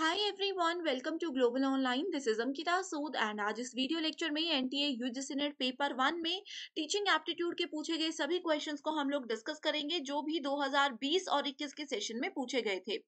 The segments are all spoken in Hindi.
Hi everyone welcome to Global Online this is Ankita Sood and आज इस वीडियो लेक्चर में NTA UGC NET paper one में टीचिंग एप्टीट्यूड के पूछे गए सभी क्वेश्चंस को हम लोग डिस्कस करेंगे जो भी 2020 और 21 के सेशन में पूछे गए थे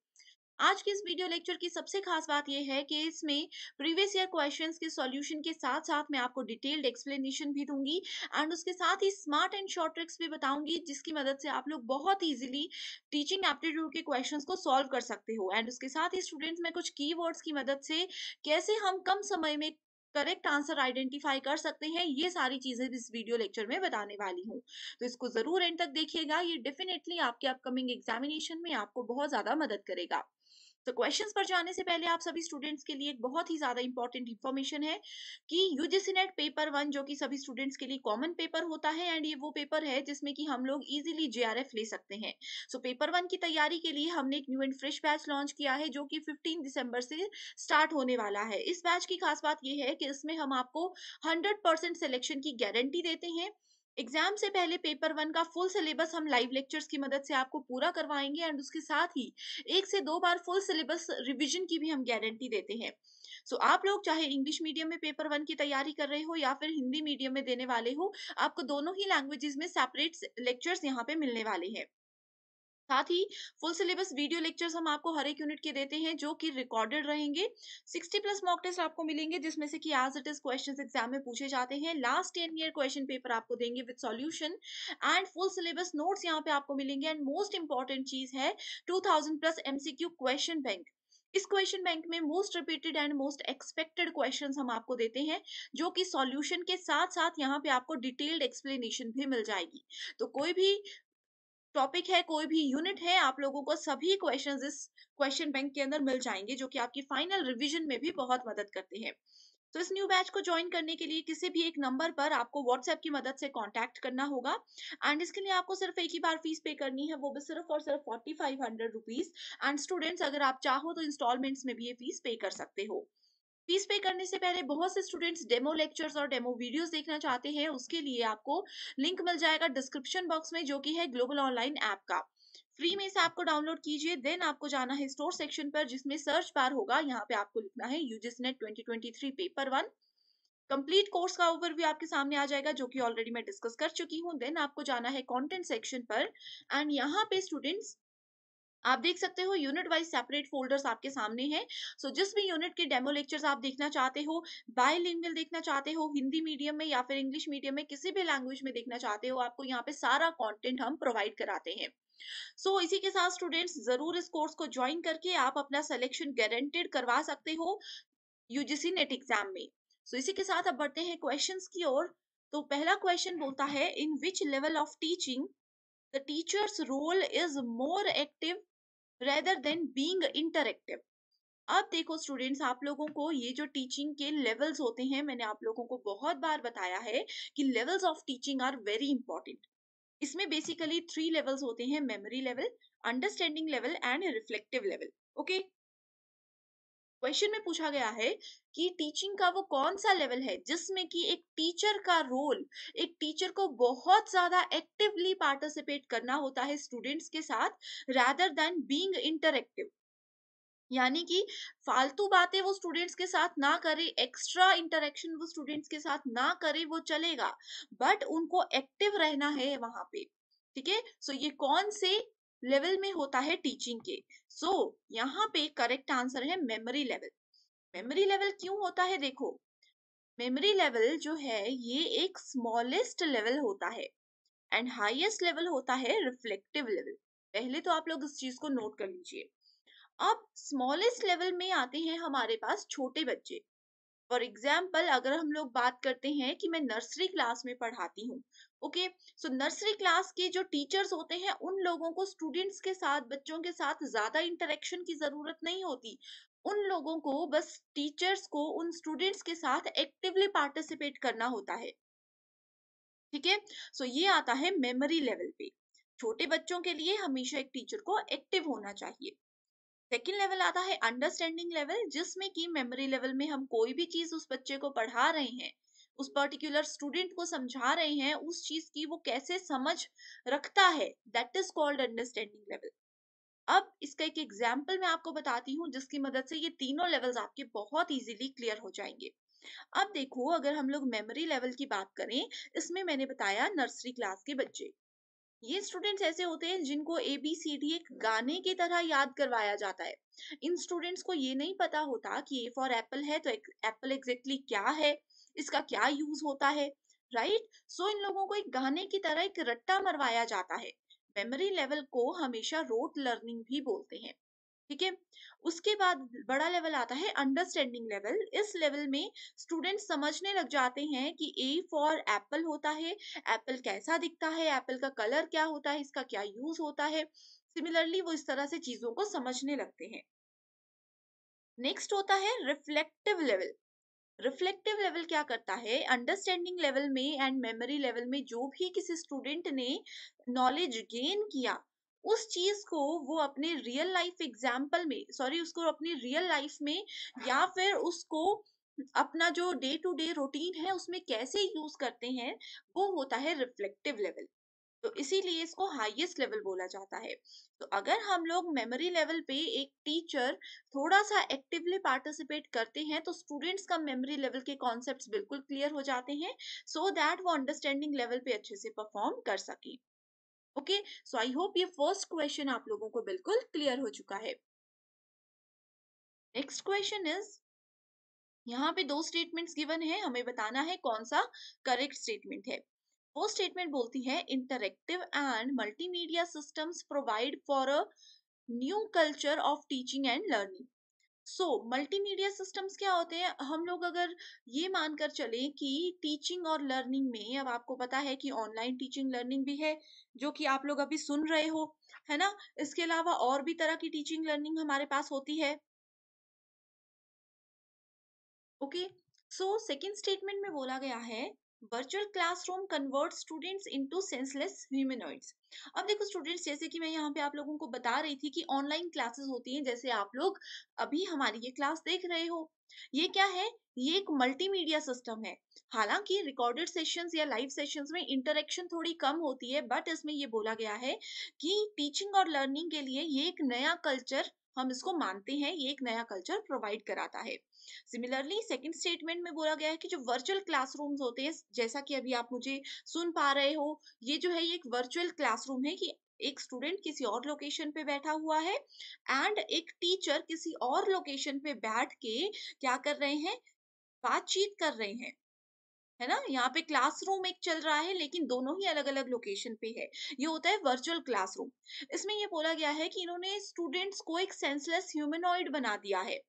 आज के इस वीडियो लेक्चर की सबसे खास बात यह है कि इसमें प्रीवियस ईयर क्वेश्चंस के सॉल्यूशन के साथ साथ मैं आपको डिटेल्ड एक्सप्लेनेशन भी दूंगी एंड उसके साथ ही स्मार्ट एंड शॉर्ट ट्रिक्स भी बताऊंगी जिसकी मदद से आप लोग बहुत इजीली टीचिंग एप्टीट्यूड के क्वेश्चंस को सॉल्व कर सकते हो एंड उसके साथ ही स्टूडेंट्स में कुछ की की मदद से कैसे हम कम समय में करेक्ट आंसर आइडेंटिफाई कर सकते हैं ये सारी चीजें इस वीडियो लेक्चर में बताने वाली हूँ तो इसको जरूर एंड तक देखिएगा ये डेफिनेटली आपके अपकमिंग एग्जामिनेशन में आपको बहुत ज्यादा मदद करेगा तो क्वेश्चंस पर जाने से पहले आप सभी स्टूडेंट्स के लिए एक बहुत ही ज्यादा इंपॉर्टेंट इन्फॉर्मेशन है कि यूजीसी नेट पेपर वन जो कि सभी स्टूडेंट्स के लिए कॉमन पेपर होता है एंड ये वो पेपर है जिसमें कि हम लोग इजिली जेआरएफ ले सकते हैं सो so, पेपर वन की तैयारी के लिए हमने एक new and fresh batch launch किया है जो कि फिफ्टीन दिसंबर से स्टार्ट होने वाला है इस बैच की खास बात यह है कि इसमें हम आपको हंड्रेड सिलेक्शन की गारंटी देते हैं एग्जाम से पहले पेपर वन का फुल सिलेबस हम लाइव लेक्चर्स की मदद से आपको पूरा करवाएंगे एंड उसके साथ ही एक से दो बार फुल सिलेबस रिविजन की भी हम गारंटी देते हैं सो so, आप लोग चाहे इंग्लिश मीडियम में पेपर वन की तैयारी कर रहे हो या फिर हिंदी मीडियम में देने वाले हो आपको दोनों ही लैंग्वेजेस में सेपरेट लेक्चर्स यहाँ पे मिलने वाले हैं साथ ही फुल सिलेबस वीडियो लेक्चर्स हम आपको हर एक यूनिट के देते हैं जो कि रिकॉर्डेड रहेंगे 60 प्लस मॉक टेस्ट आपको मिलेंगे जिसमें से कि as it is questions exam में पूछे जाते हैं last ten year question paper आपको देंगे with solution and full syllabus notes यहाँ पे आपको मिलेंगे एंड मोस्ट इंपॉर्टेंट चीज है two plus MCQ question bank इस क्वेश्चन बैंक में most repeated and most expected questions हम आपको देते हैं जो कि सॉल्यूशन के साथ साथ यहाँ पे आपको डिटेल्ड एक्सप्लेनेशन भी मिल जाएगी तो कोई भी टॉपिक है कोई भी यूनिट है आप लोगों को सभी क्वेश्चन इस क्वेश्चन बैंक के अंदर मिल जाएंगे जो कि आपकी फाइनल रिविजन में भी बहुत मदद करते हैं तो इस न्यू बैच को ज्वाइन करने के लिए किसी भी एक नंबर पर आपको व्हाट्सएप की मदद से कांटेक्ट करना होगा एंड इसके लिए आपको सिर्फ एक ही बार फीस पे करनी है वो भी सिर्फ और सिर्फ forty five hundred rupees and students अगर आप चाहो तो इंस्टॉलमेंट्स में भी ये फीस पे कर सकते हो फीस पे करने से पहले बहुत से स्टूडेंट्स डेमो लेक्चर्स और डेमो वीडियोस देखना चाहते हैं उसके लिए आपको लिंक मिल जाएगा डिस्क्रिप्शन बॉक्स में जो कि है ग्लोबल ऑनलाइन ऐप का फ्री में इसे आपको डाउनलोड कीजिए देन आपको जाना है स्टोर सेक्शन पर जिसमें सर्च बार होगा यहाँ पे आपको लिखना है UGC NET twenty paper one complete course का ओवरव्यू आपके सामने आ जाएगा जो कि ऑलरेडी मैं डिस्कस कर चुकी हूँ देन आपको जाना है कंटेंट सेक्शन पर एंड यहाँ पे स्टूडेंट्स आप देख सकते हो यूनिट वाइज सेपरेट फोल्डर्स आपके सामने हैं सो so, जिस भी यूनिट के डेमो लेक्चर्स आप देखना चाहते हो बायलिंगुअल देखना चाहते हो हिंदी मीडियम में या फिर इंग्लिश मीडियम में किसी भी लैंग्वेज में देखना चाहते हो आपको यहाँ पे सारा कंटेंट हम प्रोवाइड कराते हैं सो so, इसी के साथ स्टूडेंट्स जरूर इस कोर्स को ज्वाइन करके आप अपना सिलेक्शन गारंटेड करवा सकते हो यूजीसी नेट एग्जाम में सो so, इसी के साथ अब बढ़ते हैं क्वेश्चन की ओर तो पहला क्वेश्चन बोलता है in which level of teaching the teacher's role is more active rather than being interactive अब देखो स्टूडेंट्स आप लोगों को ये जो टीचिंग के लेवल्स होते हैं मैंने आप लोगों को बहुत बार बताया है कि levels of teaching are very important इसमें बेसिकली थ्री लेवल्स होते हैं memory level understanding level and reflective level okay question में पूछा गया है कि टीचिंग का वो कौन सा लेवल है जिसमें कि एक टीचर का रोल एक टीचर को बहुत ज्यादा एक्टिवली पार्टिसिपेट करना होता है स्टूडेंट्स के साथ रादर देन बीइंग इंटरक्टिव यानी कि फालतू बातें वो स्टूडेंट्स के साथ ना करे एक्स्ट्रा इंटरेक्शन वो स्टूडेंट्स के साथ ना करे वो चलेगा बट उनको एक्टिव रहना है वहां पे ठीक है सो ये कौन से लेवल में होता है टीचिंग के सो so, यहाँ पे करेक्ट आंसर है मेमोरी लेवल मेमोरी लेवल क्यों होता है देखो मेमोरी लेवल जो है ये एक स्मॉलेस्ट लेवल होता है एंड हाईएस्ट लेवल होता है रिफ्लेक्टिव लेवल पहले तो आप लोग इस चीज को नोट कर लीजिए अब स्मॉलेस्ट लेवल में आते हैं हमारे पास छोटे बच्चे फॉर एग्जाम्पल अगर हम लोग बात करते हैं कि मैं नर्सरी क्लास में पढ़ाती हूँ ओके सो नर्सरी क्लास के जो टीचर्स होते हैं उन लोगों को स्टूडेंट्स के साथ बच्चों के साथ ज्यादा इंटरेक्शन की जरूरत नहीं होती उन लोगों को बस टीचर्स को उन स्टूडेंट्स के साथ एक्टिवली पार्टिसिपेट करना होता है ठीक है सो ये आता है मेमोरी लेवल पे छोटे बच्चों के लिए हमेशा एक टीचर को एक्टिव होना चाहिए सेकेंड लेवल आता है अंडरस्टैंडिंग लेवल जिसमें कि मेमोरी लेवल में हम कोई भी चीज उस बच्चे को पढ़ा रहे हैं उस पर्टिकुलर स्टूडेंट को समझा रहे हैं उस चीज की वो कैसे समझ रखता है that is called understanding level अब इसका एक एग्जाम्पल मैं आपको बताती हूँ जिसकी मदद से ये तीनों लेवल्स आपके बहुत इजीली क्लियर हो जाएंगे अब देखो अगर हम लोग मेमोरी लेवल की बात करें इसमें मैंने बताया नर्सरी क्लास के बच्चे ये स्टूडेंट्स ऐसे होते हैं जिनको ए बी सी डी एक गाने की तरह याद करवाया जाता है इन स्टूडेंट्स को ये नहीं पता होता कि ए फॉर एप्पल है तो एप्पल एग्जैक्टली क्या है इसका क्या यूज होता है राइट सो इन लोगों को एक गाने की तरह एक रट्टा मरवाया जाता है मेमोरी लेवल को हमेशा रोट लर्निंग भी बोलते हैं ठीक है उसके बाद बड़ा लेवल आता है अंडरस्टैंडिंग लेवल इस लेवल में स्टूडेंट समझने लग जाते हैं कि ए फॉर एप्पल होता है एप्पल कैसा दिखता है एप्पल का कलर क्या होता है इसका क्या यूज होता है सिमिलरली वो इस तरह से चीजों को समझने लगते हैं नेक्स्ट होता है रिफ्लेक्टिव लेवल रिफ्लेक्टिव लेवल क्या करता है अंडरस्टैंडिंग लेवल में एंड मेमोरी लेवल में जो भी किसी स्टूडेंट ने नॉलेज गेन किया उस चीज को वो अपने रियल लाइफ एग्जाम्पल में सॉरी उसको अपनी रियल लाइफ में या फिर उसको अपना जो डे टू डे रूटीन है उसमें कैसे यूज करते हैं वो होता है रिफ्लेक्टिव लेवल तो इसीलिए इसको हाईएस्ट लेवल बोला जाता है तो अगर हम लोग मेमोरी लेवल पे एक टीचर थोड़ा सा एक्टिवली पार्टिसिपेट करते हैं तो स्टूडेंट्स का मेमोरी लेवल के कॉन्सेप्ट बिल्कुल क्लियर हो जाते हैं सो so दैट वो अंडरस्टैंडिंग लेवल पे अच्छे से परफॉर्म कर सके ओके सो आई होप ये फर्स्ट क्वेश्चन आप लोगों को बिल्कुल क्लियर हो चुका है नेक्स्ट क्वेश्चन इज यहाँ पे दो स्टेटमेंट्स गिवन है हमें बताना है कौन सा करेक्ट स्टेटमेंट है वो स्टेटमेंट बोलती है interactive and multimedia systems provide for a new culture of teaching and learning so multimedia systems क्या होते हैं हम लोग अगर ये मानकर चले कि टीचिंग और लर्निंग में अब आपको पता है कि ऑनलाइन टीचिंग लर्निंग भी है जो कि आप लोग अभी सुन रहे हो है ना इसके अलावा और भी तरह की टीचिंग लर्निंग हमारे पास होती है ओके सो सेकेंड स्टेटमेंट में बोला गया है virtual classroom convert students into senseless humanoids अब देखो स्टूडेंट्स जैसे कि मैं यहाँ पे आप लोगों को बता रही थी कि ऑनलाइन क्लासेस होती हैं जैसे आप लोग अभी हमारी ये क्लास देख रहे हो ये क्या है ये एक मल्टीमीडिया सिस्टम है हालांकि रिकॉर्डेड सेशंस या लाइव सेशंस में इंटरेक्शन थोड़ी कम होती है बट इसमें ये बोला गया है कि टीचिंग और लर्निंग के लिए ये एक नया कल्चर हम इसको मानते हैं ये एक नया कल्चर प्रोवाइड कराता है सिमिलरली सेकेंड स्टेटमेंट में बोला गया है कि जो वर्चुअल क्लासरूम्स होते हैं जैसा कि अभी आप मुझे सुन पा रहे हो ये जो है ये एक वर्चुअल क्लासरूम है कि एक स्टूडेंट किसी और लोकेशन पे बैठा हुआ है एंड एक टीचर किसी और लोकेशन पे बैठ के क्या कर रहे हैं बातचीत कर रहे हैं है ना यहाँ पे क्लासरूम एक चल रहा है लेकिन दोनों ही अलग अलग लोकेशन पे है ये होता है वर्चुअल क्लासरूम इसमें ये बोला गया है कि इन्होंने स्टूडेंट्स को एक सेंसलेस ह्यूमेनॉइड बना दिया है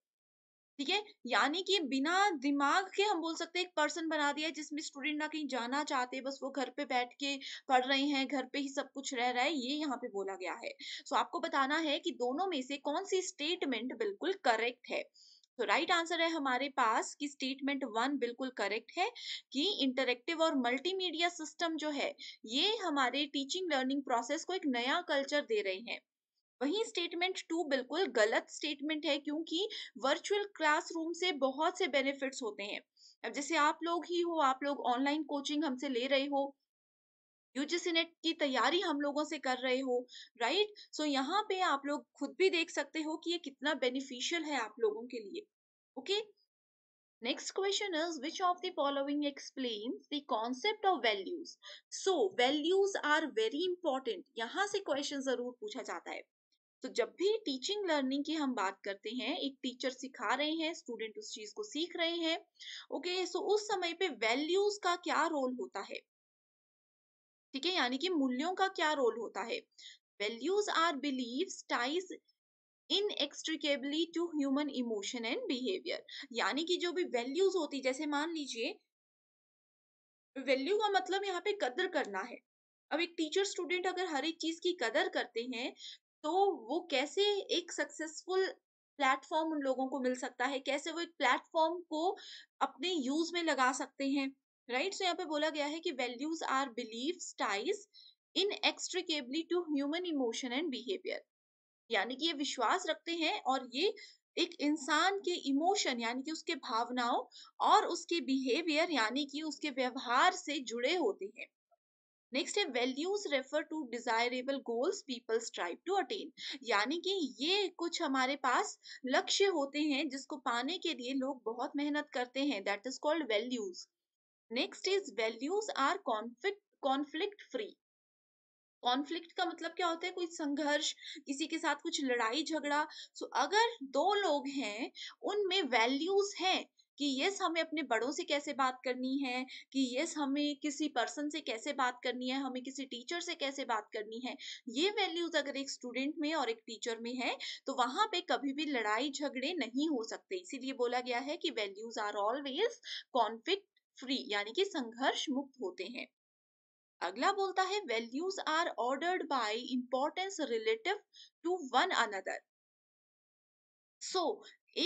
ठीक है यानी कि बिना दिमाग के हम बोल सकते हैं एक पर्सन बना दिया है जिसमें स्टूडेंट ना कहीं जाना चाहते बस वो घर पे बैठ के पढ़ रहे हैं घर पे ही सब कुछ रह रहा है ये यहाँ पे बोला गया है सो so, आपको बताना है कि दोनों में से कौन सी स्टेटमेंट बिल्कुल करेक्ट है तो राइट आंसर है हमारे पास कि स्टेटमेंट वन बिल्कुल करेक्ट है कि इंटरेक्टिव और मल्टीमीडिया सिस्टम जो है ये हमारे टीचिंग लर्निंग प्रोसेस को एक नया कल्चर दे रहे हैं वहीं स्टेटमेंट टू बिल्कुल गलत स्टेटमेंट है क्योंकि वर्चुअल क्लासरूम से बहुत से बेनिफिट्स होते हैं अब जैसे आप लोग ही हो आप लोग ऑनलाइन कोचिंग हमसे ले रहे हो यूजीसी नेट की तैयारी हम लोगों से कर रहे हो राइट सो so, यहाँ पे आप लोग खुद भी देख सकते हो कि ये कितना बेनिफिशियल है आप लोगों के लिए okay next question is which of the following explain the concept of values so values are very important यहाँ से क्वेश्चन जरूर पूछा जाता है तो जब भी टीचिंग लर्निंग की हम बात करते हैं एक टीचर सिखा रहे हैं स्टूडेंट उस चीज को सीख रहे हैं ओके okay, सो so उस समय पे वैल्यूज का क्या रोल होता है ठीक है यानी कि मूल्यों का क्या रोल होता है values are believe ties inextricably to human emotion and behaviour यानी कि जो भी वैल्यूज होती जैसे मान लीजिए वैल्यू का मतलब यहाँ पे कदर करना है अब एक टीचर स्टूडेंट अगर हर एक चीज की कदर करते हैं तो वो कैसे एक सक्सेसफुल प्लेटफॉर्म उन लोगों को मिल सकता है कैसे वो एक प्लेटफॉर्म को अपने यूज में लगा सकते हैं राइट right? सो तो so, यहाँ पे बोला गया है कि values are believe ties inextricably to human emotion and behaviour यानी कि ये विश्वास रखते हैं और ये एक इंसान के इमोशन यानी कि उसके भावनाओं और उसके बिहेवियर यानी कि उसके व्यवहार से जुड़े होते हैं नेक्स्ट है values refer to desirable goals people strive to attain यानी कि ये कुछ हमारे पास लक्ष्य होते हैं जिसको पाने के लिए लोग बहुत मेहनत करते हैं that is called values next is values are conflict conflict free conflict का मतलब क्या होता है कोई संघर्ष किसी के साथ कुछ लड़ाई झगड़ा सो so, अगर दो लोग हैं उनमें वैल्यूज हैं कि यस हमें अपने बड़ों से कैसे बात करनी है कि यस हमें किसी पर्सन से कैसे बात करनी है हमें किसी टीचर से कैसे बात करनी है ये वैल्यूज अगर एक स्टूडेंट में और एक टीचर में है तो वहां पे कभी भी लड़ाई झगड़े नहीं हो सकते इसीलिए बोला गया है कि values are always conflict free यानी कि संघर्ष मुक्त होते हैं अगला बोलता है values are ordered by importance relative to one another सो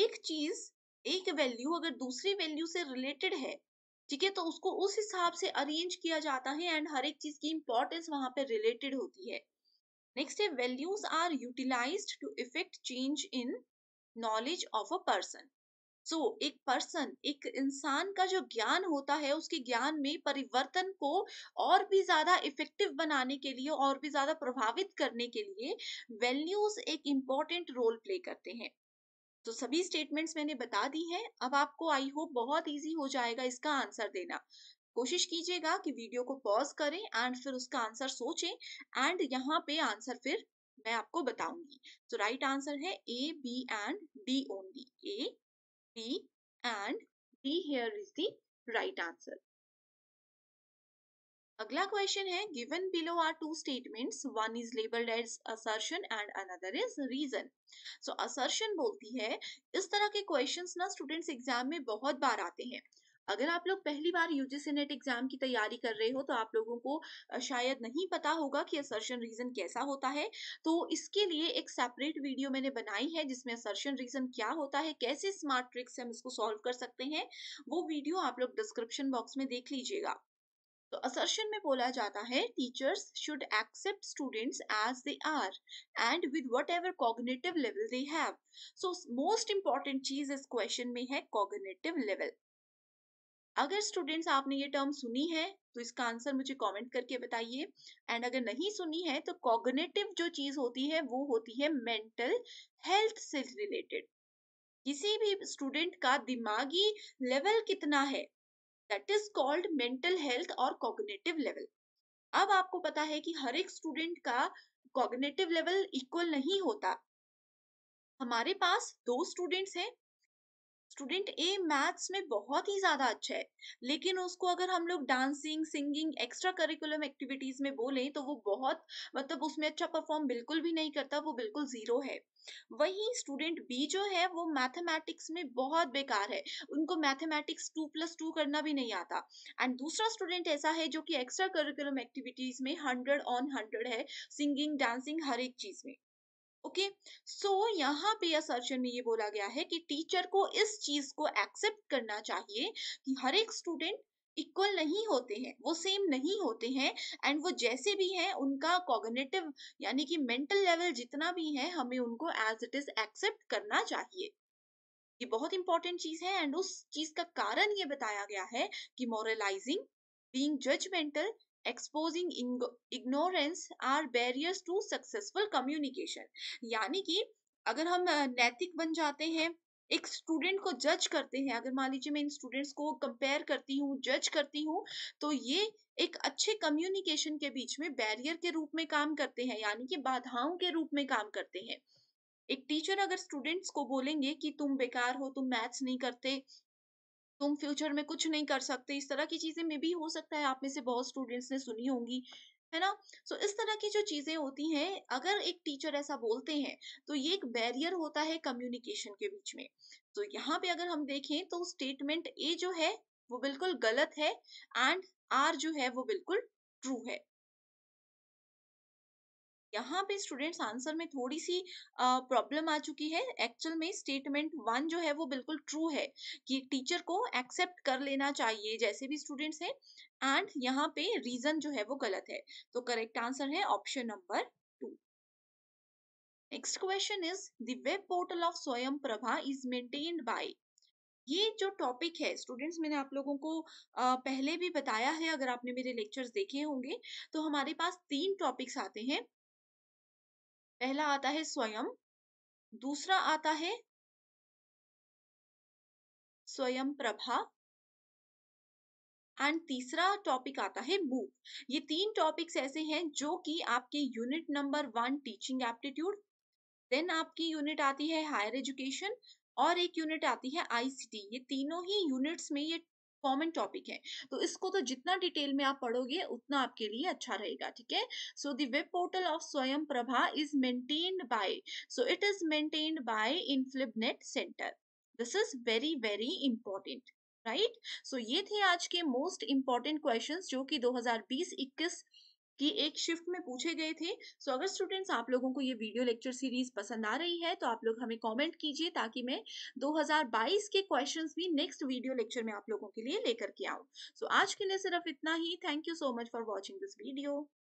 एक चीज एक वैल्यू अगर दूसरी वैल्यू से रिलेटेड है ठीक है तो उसको उस हिसाब से अरेंज किया जाता है एंड हर एक चीज की इंपॉर्टेंस वहां पर रिलेटेड होती है नेक्स्ट है values are utilize to effect change in knowledge of a person सो एक पर्सन एक इंसान का जो ज्ञान होता है उसके ज्ञान में परिवर्तन को और भी ज्यादा इफेक्टिव बनाने के लिए और भी ज्यादा प्रभावित करने के लिए वैल्यूज एक इम्पॉर्टेंट रोल प्ले करते हैं तो सभी स्टेटमेंट्स मैंने बता दी हैं अब आपको आई होप बहुत इजी हो जाएगा इसका आंसर देना कोशिश कीजिएगा कि वीडियो को पॉज करें एंड फिर उसका आंसर सोचें एंड यहाँ पे आंसर फिर मैं आपको बताऊंगी तो राइट आंसर है A B and D only A B and D here is the right answer अगला क्वेश्चन है given below are two statements one is labelled as assertion and another is reason so assertion बोलती है इस तरह के क्वेश्चंस ना स्टूडेंट्स एग्जाम में बहुत बार आते हैं अगर आप लोग पहली बार यूजीसी नेट एग्जाम की तैयारी कर रहे हो तो आप लोगों को शायद नहीं पता होगा कि असर्शन रीजन कैसा होता है तो इसके लिए एक सेपरेट वीडियो मैंने बनाई है जिसमें असर्शन रीजन क्या होता है कैसे स्मार्ट ट्रिक्स से हम इसको सॉल्व कर सकते हैं वो वीडियो आप लोग डिस्क्रिप्शन बॉक्स में देख लीजिएगा तो असर्शन में बोला जाता है teachers should accept students as they are and with whatever cognitive level they have so most important चीज इस क्वेश्चन में है कॉग्नेटिव लेवल अगर स्टूडेंट्स आपने ये टर्म सुनी है तो इसका आंसर मुझे कमेंट करके बताइए एंड अगर नहीं सुनी है तो कॉग्नेटिव जो चीज होती है वो होती है मेंटल हेल्थ से रिलेटेड किसी भी स्टूडेंट का दिमागी लेवल कितना है that is called mental health और कॉग्नेटिव लेवल अब आपको पता है कि हर एक स्टूडेंट का कॉग्नेटिव लेवल इक्वल नहीं होता हमारे पास दो स्टूडेंट्स हैं स्टूडेंट ए मैथ्स में बहुत ही ज़्यादा अच्छा है लेकिन उसको अगर हम लोग dancing singing extra curriculum activities में बोलें तो वो बहुत मतलब उसमें अच्छा परफॉर्म बिल्कुल भी नहीं करता वो बिल्कुल ज़ीरो है वही स्टूडेंट बी जो है वो मैथमेटिक्स में बहुत बेकार है उनको मैथमेटिक्स टू प्लस टू करना भी नहीं आता एंड दूसरा स्टूडेंट ऐसा है जो कि एक्स्ट्रा करिकुलम एक्टिविटीज़ में हंड्रेड ऑन हंड्रेड है सिंगिंग डांसिंग हर एक चीज़ में ओके सो यहाँ पे असर्शन में ये बोला गया है कि टीचर को इस चीज को एक्सेप्ट करना चाहिए कि हर एक स्टूडेंट इक्वल नहीं होते हैं वो सेम नहीं होते हैं एंड वो जैसे भी हैं उनका कॉग्निटिव यानी कि मेंटल लेवल जितना भी है हमें उनको एज इट इज एक्सेप्ट करना चाहिए ये बहुत इंपॉर्टेंट चीज है एंड उस चीज का कारण ये बताया गया है कि moralising being judgemental exposing ignorance are barriers to successful communication यानी कि अगर हम नैतिक बन जाते हैं एक स्टूडेंट को जज करते हैं अगर मान लीजिए मैं इन स्टूडेंट्स को कंपेयर करती हूँ जज करती हूँ तो ये एक अच्छे कम्युनिकेशन के बीच में बैरियर के रूप में काम करते हैं यानी कि बाधाओं के रूप में काम करते हैं एक टीचर अगर स्टूडेंट्स को बोलेंगे कि तुम बेकार हो तुम मैथ्स नहीं करते तुम फ्यूचर में कुछ नहीं कर सकते इस तरह की चीजें में भी हो सकता है आप में से बहुत स्टूडेंट्स ने सुनी होंगी है ना सो so, इस तरह की जो चीजें होती हैं अगर एक टीचर ऐसा बोलते हैं तो ये एक बैरियर होता है कम्युनिकेशन के बीच में तो so, यहाँ पे अगर हम देखें तो स्टेटमेंट ए जो है वो बिल्कुल गलत है एंड आर जो है वो बिल्कुल ट्रू है यहाँ पे स्टूडेंट्स आंसर में थोड़ी सी प्रॉब्लम आ चुकी है एक्चुअल में स्टेटमेंट वन जो है वो बिल्कुल ट्रू है कि टीचर को एक्सेप्ट कर लेना चाहिए जैसे भी स्टूडेंट्स हैं एंड यहाँ पे रीजन जो है वो गलत है तो करेक्ट आंसर है option number next question is the web portal of Swayam Prabha is maintained bye ये जो टॉपिक है स्टूडेंट्स मैंने आप लोगों को पहले भी बताया है अगर आपने मेरे लेक्चर्स देखे होंगे तो हमारे पास तीन टॉपिक्स आते हैं पहला आता है स्वयं दूसरा आता है स्वयं प्रभा एंड तीसरा टॉपिक आता है मूव ये तीन टॉपिक्स ऐसे हैं जो कि आपके unit number one teaching aptitude then आपकी यूनिट आती है हायर एजुकेशन और एक यूनिट आती है आईसीटी ये तीनों ही यूनिट्स में ये कॉमन टॉपिक है तो इसको तो जितना डिटेल में आप पढ़ोगे उतना आपके लिए अच्छा रहेगा ठीक है so the web portal of Swayam Prabha is maintained by so it is maintained by INFLIBNET centre this is very very important right so ये थे आज के मोस्ट इंपॉर्टेंट क्वेश्चंस जो कि 2020-21 कि एक शिफ्ट में पूछे गए थे सो अगर स्टूडेंट्स आप लोगों को ये वीडियो लेक्चर सीरीज पसंद आ रही है तो आप लोग हमें कमेंट कीजिए ताकि मैं 2022 के क्वेश्चंस भी नेक्स्ट वीडियो लेक्चर में आप लोगों के लिए लेकर के आऊँ सो so, आज के लिए सिर्फ इतना ही thank you so much for watching this video